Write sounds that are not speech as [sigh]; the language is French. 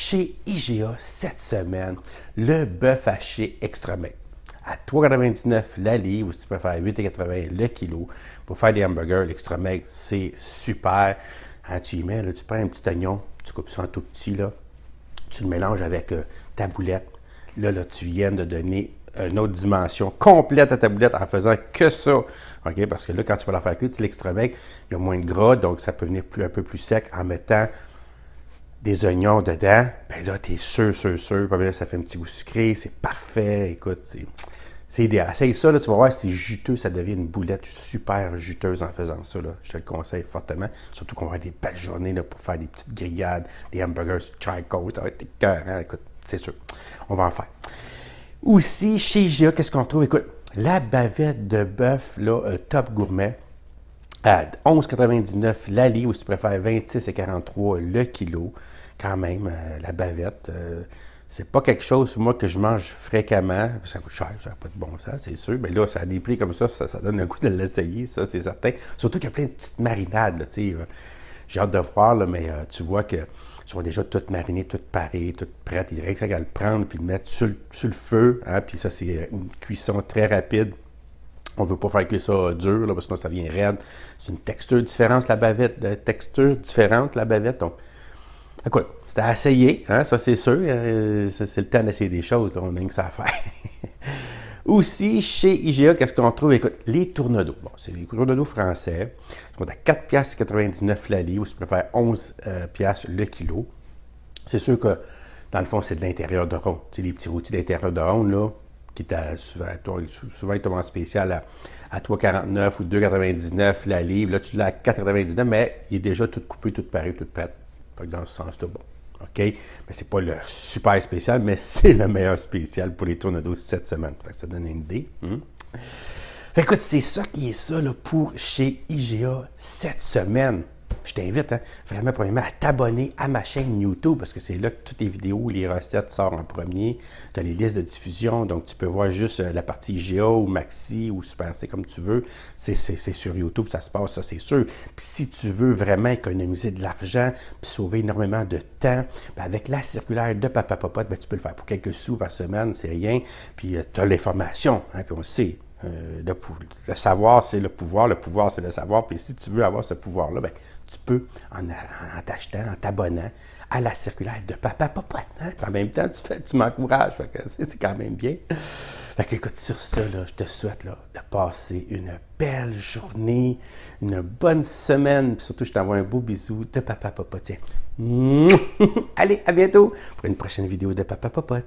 chez IGA cette semaine le bœuf haché extra maigre à 3,99 la livre, ou si tu préfères 8,80 le kilo. Pour faire des hamburgers, l'extra c'est super. Hein, tu y mets, là, tu prends un petit oignon, tu coupes ça en tout petit, là, tu le mélanges avec euh, ta boulette. Là, là, tu viens de donner une autre dimension complète à ta boulette en faisant que ça. OK? Parce que là, quand tu vas la faire cuire, l'extra il y a moins de gras, donc ça peut venir plus, un peu plus sec en mettant des oignons dedans, ben là, t'es sûr, sûr, sûr. pas mal, ça fait un petit goût sucré, c'est parfait. Écoute, c'est idéal. Essaye ça, là, tu vas voir, c'est juteux, ça devient une boulette super juteuse en faisant ça. Je te le conseille fortement. Surtout qu'on va avoir des belles journées pour faire des petites grillades, des hamburgers tricot, ça va être cœurs, Écoute, c'est sûr, on va en faire. Aussi, chez IGA, qu'est-ce qu'on trouve? Écoute, la bavette de bœuf, là, euh, top gourmet à 11,99 l'alli ou si tu préfères 26,43 le kilo. Quand même, euh, la bavette, euh, c'est pas quelque chose, moi, que je mange fréquemment. Ça coûte cher, ça n'a pas de bon sens, c'est sûr. Mais là, ça a des prix comme ça, ça, donne le goût de l'essayer, ça, c'est certain. Surtout qu'il y a plein de petites marinades, tu sais. Euh, j'ai hâte de voir, là, mais tu vois que sont déjà toutes marinées, toutes parées, toutes prêtes. Il reste qu'à le prendre puis le mettre sur, le feu. Hein. puis ça, c'est une cuisson très rapide. On veut pas faire que ça euh, dur, parce que ça vient raide. C'est une texture différente, la bavette. De euh, texture différente, la bavette. Donc, écoute, c'est à essayer, hein, ça c'est sûr. Hein, euh, c'est le temps d'essayer des choses, là, on a que ça à faire. [laughs] Aussi, chez IGA, qu'est-ce qu'on trouve? Écoute, les d'eau. Bon, c'est des tournedos français. Ils sont à 4,99 la livre, ou si tu préfères 11 le kilo. C'est sûr que, dans le fond, c'est de l'intérieur de ronde. Tu les petits rôtis d'intérieur de ronde, là, qui souvent, souvent il tombe spécial à, à 3,49 ou 2,99 la livre. Là, tu l'as à 4,99, mais il est déjà tout coupé, tout paré, tout prêt. dans ce sens-là, bon. OK? Mais c'est pas le super spécial, mais [laughs] c'est le meilleur spécial pour les d'eau cette semaine. Fait que ça donne une idée. Hmm? écoute, c'est ça qui est ça pour chez IGA cette semaine je t'invite hein, vraiment, premièrement, à t'abonner à ma chaîne YouTube parce que c'est là que toutes les vidéos, les recettes sortent en premier. Tu as les listes de diffusion, donc tu peux voir juste euh, la partie géo ou Maxi ou Super c'est comme tu veux. C'est sur YouTube, ça se passe, ça c'est sûr. Puis si tu veux vraiment économiser de l'argent puis sauver énormément de temps, ben, avec la circulaire de Papa Popote, ben, tu peux le faire pour quelques sous par semaine, c'est rien. Puis euh, tu as l'information, hein, puis on le sait euh, le, savoir, c'est le pouvoir, le pouvoir, c'est le savoir. Puis si tu veux avoir ce pouvoir-là, ben, tu peux, en, t'achetant, en t'abonnant à la circulaire de papa, papa, hein? en même temps, tu, fais, tu m'encourages. C'est quand même bien. Fait écoute, sur ça, je te souhaite là, de passer une belle journée, une bonne semaine. Puis surtout, je t'envoie un beau bisou de papa, papa. Allez, à bientôt pour une prochaine vidéo de papa, papa.